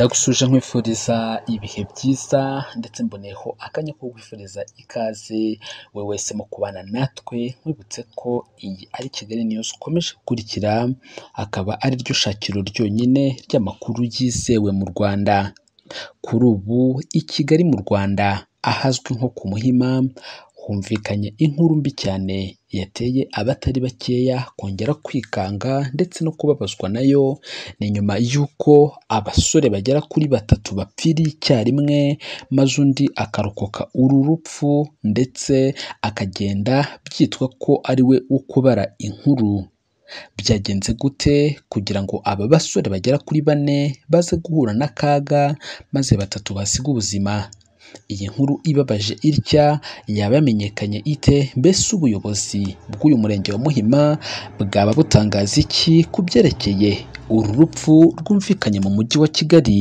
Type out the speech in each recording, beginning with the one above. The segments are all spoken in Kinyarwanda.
ndagushuje nkwifuriza ibihe byiza ndetse mboneyeho akanya ko kwifuriza ikaze we wese mu kubana natwe nkwibutse ko iyi ari Kigali News ukomeje gukurikira akaba ari ryo shakiro ryonyine ry'amakuru yizewe mu Rwanda kuri ubu i Kigali mu Rwanda ahazwi nko ku Muhima humvikanye inkuru mbi cyane yateye abatari bakeya kongera kwikanga ndetse no kubabazwa nayo, ni nyuma y'uko abasore bagera kuri batatu bapfiriye icyarimwe maze undi akarokoka uru rupfu ndetse akagenda byitwa ko ari we wo kubara inkuru. Byagenze gute kugira ngo aba basore bagera kuri bane baze guhura n'akaga maze batatu basiga ubuzima? Iyi nkuru ibabaje itya yaba yamenyekanye ite mbese ubuyobozi bw'uyu murenge wa Muhima bwaba butangaza iki ku byerekeye uru rupfu rwumvikanye mu mujyi wa Kigali?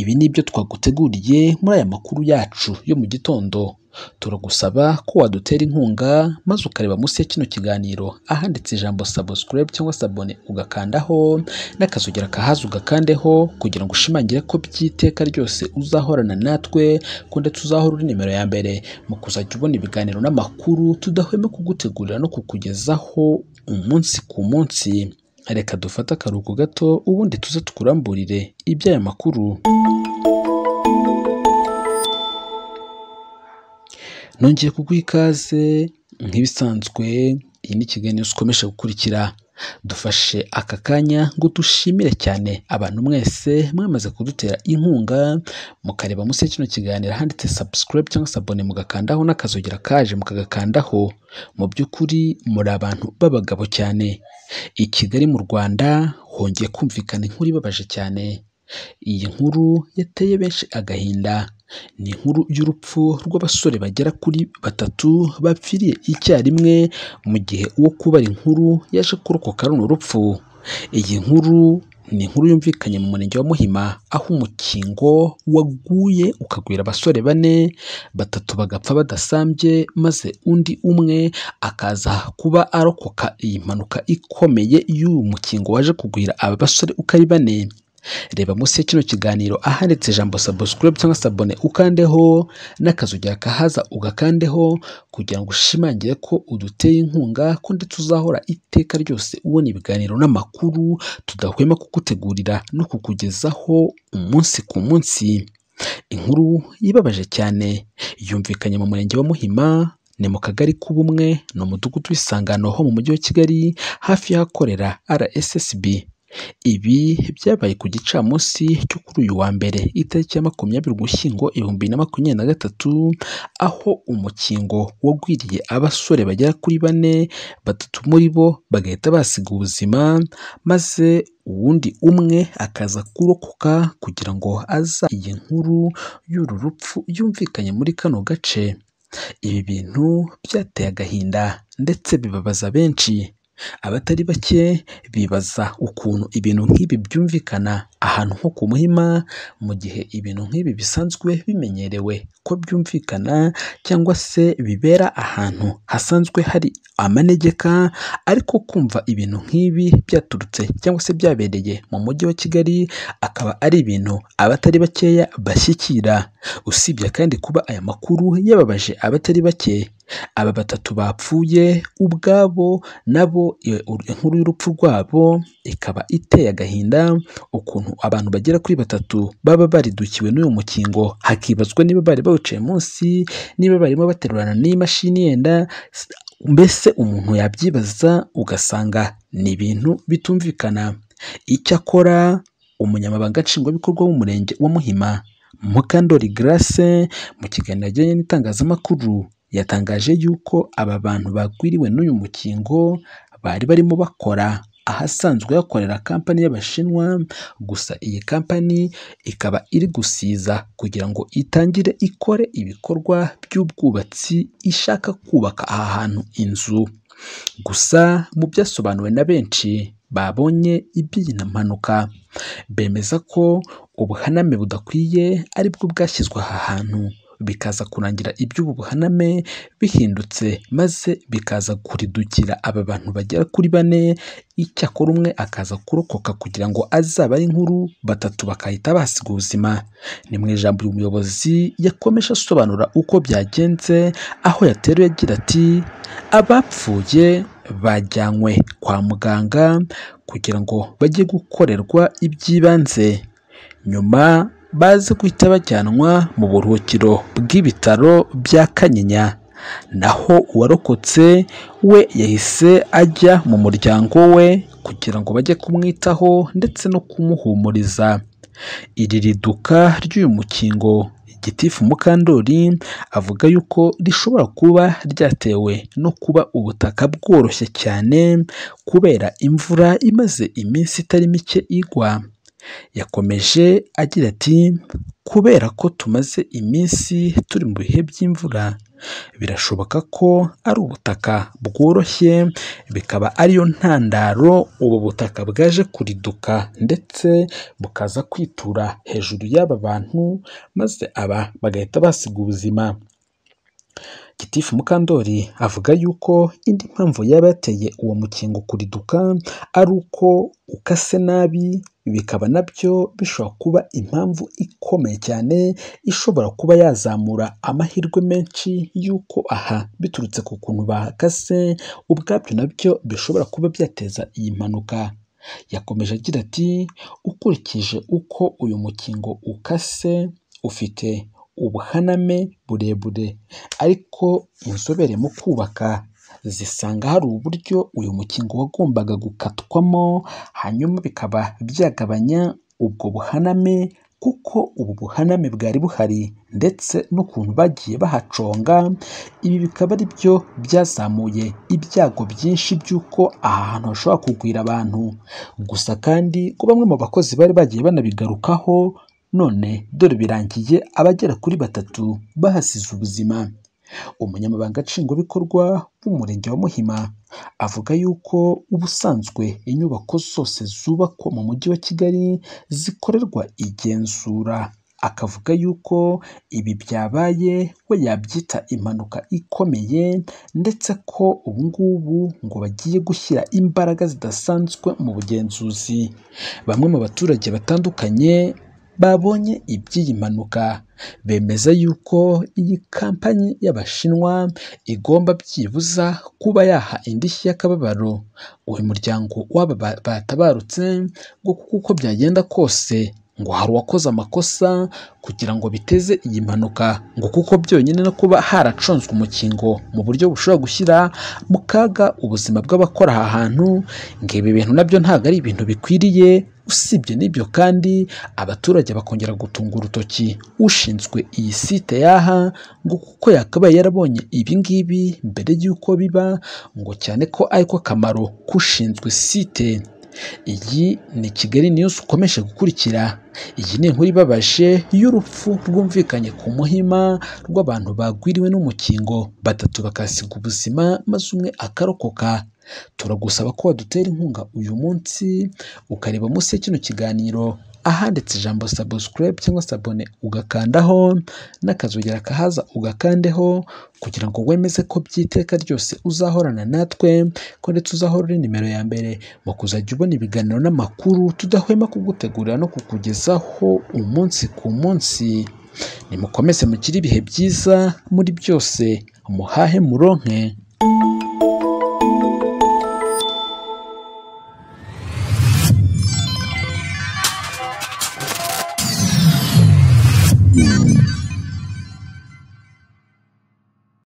Ibi ni byo twaguteguriye muri aya makuru yacu yo mu gitondo. turagusaba ko wadutera inkunga maze ukareba munsi ya kino kiganiro ahanditse ijambo subscribe cyangwa sabone ugakandaho n’akazugera kahaza ugakandeho kugira ngo ushimangire ko by'iteka ryose uzahorana natwe ko ndetse uzahora uri nimero ya mbere mu kuzajya ubona ibiganiro n'amakuru tudahwema kugutegurira no kukugezaho umunsi ku munsi reka dufate akaruhuko gato ubundi tuze tukuramburire iby'aya makuru nongeye kuguha ikaze nk'ibisanzwe iyi ni ikiganiro zikomeje gukurikira dufashe aka kanya ngo dushimire cyane abantu mwese mwamaze kudutera inkunga mukareba munsi kino kiganiro handitse subscribe cyangwa se abone mugakandaho n’akazogera kaje mukagakandaho mu by'ukuri muri abantu b'abagabo cyane i Kigali mu Rwanda hongeye kumvikana inkuru ibabaje cyane iyi nkuru yateye benshi agahinda Ni inkuru y'urupfu rw'abasore bagera kuri batatu bapfiriye icyarimwe mu gihe uwo kubara inkuru yaje kurokoka runo rupfu. Iyi nkuru ni inkuru yumvikanye mu murenge wa Muhima aho umukingo waguye ukagwira abasore bane, batatu bagapfa badasambye maze undi umwe akaza kuba arokoka iyi mpanuka ikomeye y'uyu mukingo waje kugwira aba basore uko ari bane. reba munsi ya kino kiganiro ahanditse ijambo subscribe cyangwa se ukandeho n'akazu kahaza ugakandeho kugira ngo ushimangire ko uduteye inkunga ko ndetse uzahora iteka ryose ubona ibiganiro n'amakuru tudahwema kukutegurira no kukugezaho umunsi ku munsi inkuru yibabaje cyane yumvikanye mu murenge wa muhima ni mu kagari k'ubumwe ni umudugudu w'isangano ho mu mujyi wa kigali hafi y'ahakorera rssb Ibi byabaye ku gicamunsi cyo kuri uyu wa mbere itariki ya makumyabiri Ugushyingo ibihumbi na makumyabiri na gatatu, aho umukingo wagwiriye abasore bagera kuri bane, batatu muri bo bagahita basiga ubuzima maze uwundi umwe akaza kurokoka kugira ngo aza iyi nkuru y'uru rupfu yumvikanye muri kano gace. Ibi bintu byateye agahinda ndetse bibabaza benshi. Abatari bake bibaza ukuntu ibintu nk'ibi byumvikana ahantu nko ku Muhima, mu gihe ibintu nk'ibi bisanzwe bimenyerewe ko byumvikana cyangwa se bibera ahantu hasanzwe hari amanegeka, ariko kumva ibintu nk'ibi byaturutse cyangwa se byabereye mu mujyi wa Kigali, akaba ari ibintu abatari bakeya bashyikira. Usibye kandi kuba aya makuru yababaje abatari bake, aba batatu bapfuye ubwabo nabo inkuru y'urupfu rwabo ikaba iteye agahinda, ukuntu abantu bagera kuri batatu baba baridukiwe n'uyu mukingo, hakibazwa niba bari bawuciye munsi, niba barimo baterurana n'imashini yenda, mbese umuntu yabyibaza ugasanga ni ibintu bitumvikana. Icyakora Umunyamabanga Nshingwabikorwa w'Umurenge wa Muhima Mukandori Grace mu kiganiro yagiranye n'itangazamakuru yatangaje yuko aba bantu bagwiriwe n'uyu mukingo bari barimo bakora ahasanzwe hakorera kampani y'Abashinwa, gusa iyi kampani ikaba iri gusiza kugira ngo itangire ikore ibikorwa by'ubwubatsi, ishaka kubaka aha hantu inzu. Gusa mu byasobanuwe na benshi babonye iby'iyi mpanuka, bemeza ko ubuhaname budakwiye ari bwo bwashyizwe aha hantu. bikaza kurangira iby'ubu buhaname bihindutse maze bikaza kuridukira aba bantu bagera kuri bane, icyakora umwe akaza kurokoka kugira ngo azabe ari inkuru batatu bakahita basiga ubuzima. Ni mu ijambo uyu muyobozi yakomeje asobanura uko byagenze, aho yateruye agira ati abapfuye bajyanywe kwa muganga kugira ngo bajye gukorerwa iby'ibanze, nyuma baze guhita bajyanwa mu buruhukiro bw'ibitaro bya Kanyinya naho uwarokotse we yahise ajya mu muryango we kugira ngo bajye kumwitaho ndetse no kumuhumuriza iri riduka ry'uyu mukingo gitifu Mukandori avuga yuko rishobora kuba ryatewe no kuba ubutaka bworoshye cyane kubera imvura imaze iminsi itari mike igwa Yakomeje agira ati kubera ko tumaze iminsi turi mu bihe by'imvura, birashoboka ko ari ubutaka bworoshye bikaba ariyo ntandaro ubu butaka bwaje kuriduka ndetse bukaza kwitura hejuru y'aba bantu maze aba bagahita basiga ubuzima. Gitifu Mukandori avuga yuko indi mpamvu yaba yateye uwo mukingo kuriduka ari uko ukase nabi bikaba nabyo bishobora kuba impamvu ikomeye cyane ishobora kuba yazamura amahirwe menshi y'uko aha biturutse ku kuntu bahakase, ubwabyo nabyo bishobora kuba byateza iyi mpanuka. Yakomeje agira ati "Ukurikije uko uyu mukingo ukase, ufite ubuhaname burebure ariko inzobere mu kubaka zisanga hari uburyo uyu mukingo wagombaga gukatwamo, hanyuma bikaba byagabanya ubwo buhaname kuko ubu buhaname bwari buhari ndetse n'ukuntu bagiye bahaconga, ibi bikaba ari byo byazamuye ibyago byinshi by'uko aha hantu hashobora kugwira abantu, gusa kandi ko bamwe mu bakozi bari bagiye banabigarukaho none dore birangiye abagera kuri batatu bahasize ubuzima. Umunyamabanga Nshingwabikorwa w'Umurenge wa Muhima avuga yuko ubusanzwe inyubako zose zubakwa mu Mujyi wa Kigali zikorerwa igenzura, akavuga yuko ibi byabaye we yabyita impanuka ikomeye ndetse ko ubu ngubu ngo bagiye gushyira imbaraga zidasanzwe mu bugenzuzi. Bamwe mu baturage batandukanye babonye iby'iyi mpanuka, bemeza yuko iyi kampanyi y'Abashinwa igomba byibuza kuba yaha indishyi y'akababaro uyu muryango w'aba batabarutse kuko byagenda kose ngo hari uwakoze amakosa kugira ngo biteze iyi mpanuka ngo kuko byonyine no kuba haraconzwe umukingo mu buryo bushobora gushyira mu kaga ubuzima bw'abakora aha hantu, ngo ibi bintu nabyo ntabwo ari ibintu bikwiriye usibye n'ibyo kandi abaturage bakongera gutunga urutoki ushinzwe iyi site yaha ngo kuko yakabaye yarabonye ibi ngibi mbere y'uko biba ngo cyane ko ariko kamaro k'ushinzwe site iyi ni kigali news ukomeje gukurikira iyi ni inkuru ibabaje y'urupfu rwumvikanye ku muhima rw'abantu bagwiriwe n'umukingo batatu bakasiga ubuzima maze umwe akarokoka turagusaba ko wadutera inkunga uyu munsi ukareba munsi ya kiganiro ahanditse ijambo sabusikarayibe cyangwa se ugakandaho n’akazugera kahaza ugakandeho kugira ngo wemeze ko by'iteka ryose uzahorana natwe ko ndetse uzahora uri nimero ya mbere mu kuzajya ubona ibiganiro n'amakuru tudahwema kugutegurira no kukugezaho umunsi ku munsi nimukomeze mugire ibihe byiza muri byose muhahe muronke